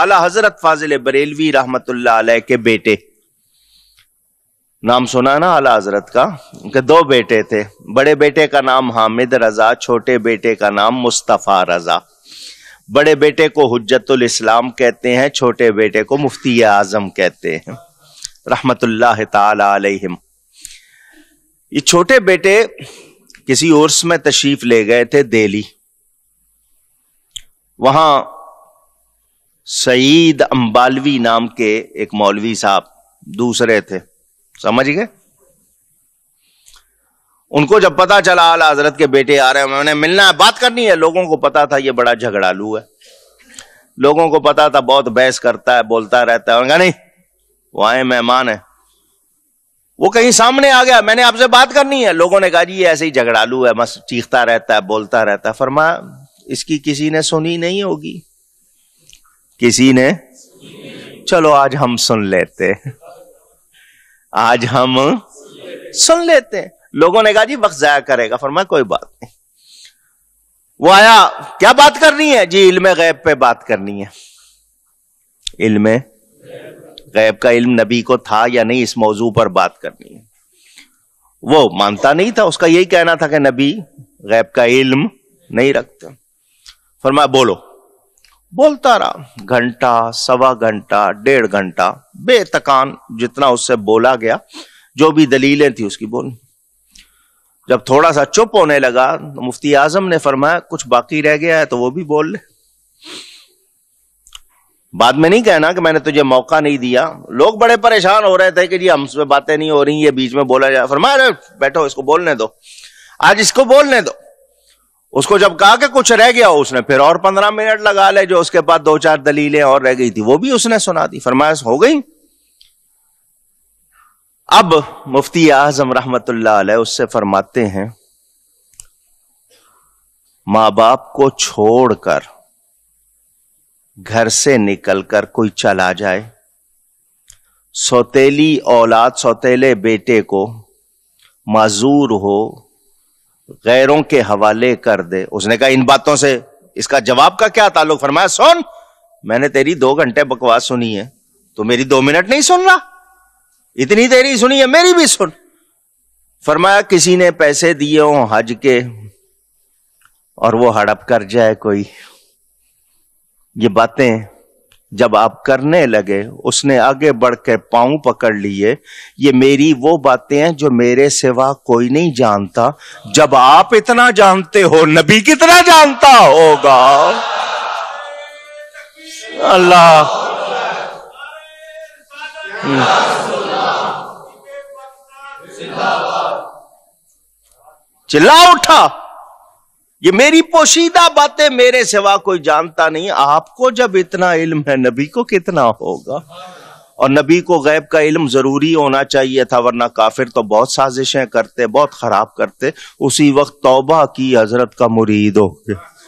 आला हजरत फाजिल बरेलवी रहमत के बेटे नाम सुना ना आला हजरत का उनके दो बेटे थे बड़े बेटे का नाम हामिद रजा छोटे बेटे का नाम मुस्तफ़ा रजा बड़े बेटे को हजतुल इस्लाम कहते हैं छोटे बेटे को मुफ्ती आजम कहते हैं रहमत तम ये छोटे बेटे किसी उर्स में तशरीफ ले गए थे दिल्ली वहां सईद अंबालवी नाम के एक मौलवी साहब दूसरे थे समझ गए उनको जब पता चला आला हजरत के बेटे आ रहे हैं उन्होंने मिलना है बात करनी है लोगों को पता था ये बड़ा झगड़ालू है लोगों को पता था बहुत बहस करता है बोलता रहता है नहीं वो आए मेहमान है वो कहीं सामने आ गया मैंने आपसे बात करनी है लोगों ने कहा जी ये ऐसे ही झगड़ालू है मस्त चीखता रहता है बोलता रहता है फरमा इसकी किसी ने सुनी नहीं होगी किसी ने चलो आज हम सुन लेते आज हम सुन लेते लोगों ने कहा जी वक्त जाया करेगा फरमा कोई बात नहीं वो आया क्या बात करनी है जी इल्म गैब पे बात करनी है इल्म गैब का इल्म नबी को था या नहीं इस मौजू पर बात करनी है वो मानता नहीं था उसका यही कहना था कि नबी गैब का इल्म नहीं रखता फरमाया बोलो बोलता रहा घंटा सवा घंटा डेढ़ घंटा बेतकान जितना उससे बोला गया जो भी दलीलें थी उसकी बोल जब थोड़ा सा चुप होने लगा तो मुफ्ती आजम ने फरमाया कुछ बाकी रह गया है तो वो भी बोल ले बाद में नहीं कहना कि मैंने तुझे मौका नहीं दिया लोग बड़े परेशान हो रहे थे कि जी हमसे बातें नहीं हो रही ये बीच में बोला जाए फरमाया बैठो इसको बोलने दो आज इसको बोलने दो उसको जब कहा कि कुछ रह गया उसने फिर और पंद्रह मिनट लगा ले जो उसके पास दो चार दलीलें और रह गई थी वो भी उसने सुना दी फरमाइश हो गई अब मुफ्ती आजम रहमत उससे फरमाते हैं मां बाप को छोड़कर घर से निकलकर कोई चला जाए सौतेली औलाद सौतेले बेटे को माजूर हो गैरों के हवाले कर दे उसने कहा इन बातों से इसका जवाब का क्या ताल्लुक फरमाया सुन मैंने तेरी दो घंटे बकवास सुनी है तो मेरी दो मिनट नहीं सुन रहा इतनी तेरी सुनी है मेरी भी सुन फरमाया किसी ने पैसे दिए हो हज के और वो हड़प कर जाए कोई ये बातें जब आप करने लगे उसने आगे बढ़कर पांव पकड़ लिए ये मेरी वो बातें हैं जो मेरे सिवा कोई नहीं जानता जब आप इतना जानते हो नबी कितना जानता होगा अल्लाह हम्म। चिल्ला उठा ये मेरी पोशीदा बातें मेरे सिवा कोई जानता नहीं आपको जब इतना इल्म है नबी को कितना होगा और नबी को गैब का इल्म जरूरी होना चाहिए था वरना काफिर तो बहुत साजिशें करते बहुत खराब करते उसी वक्त तौबा की हजरत का मुरीद हो गया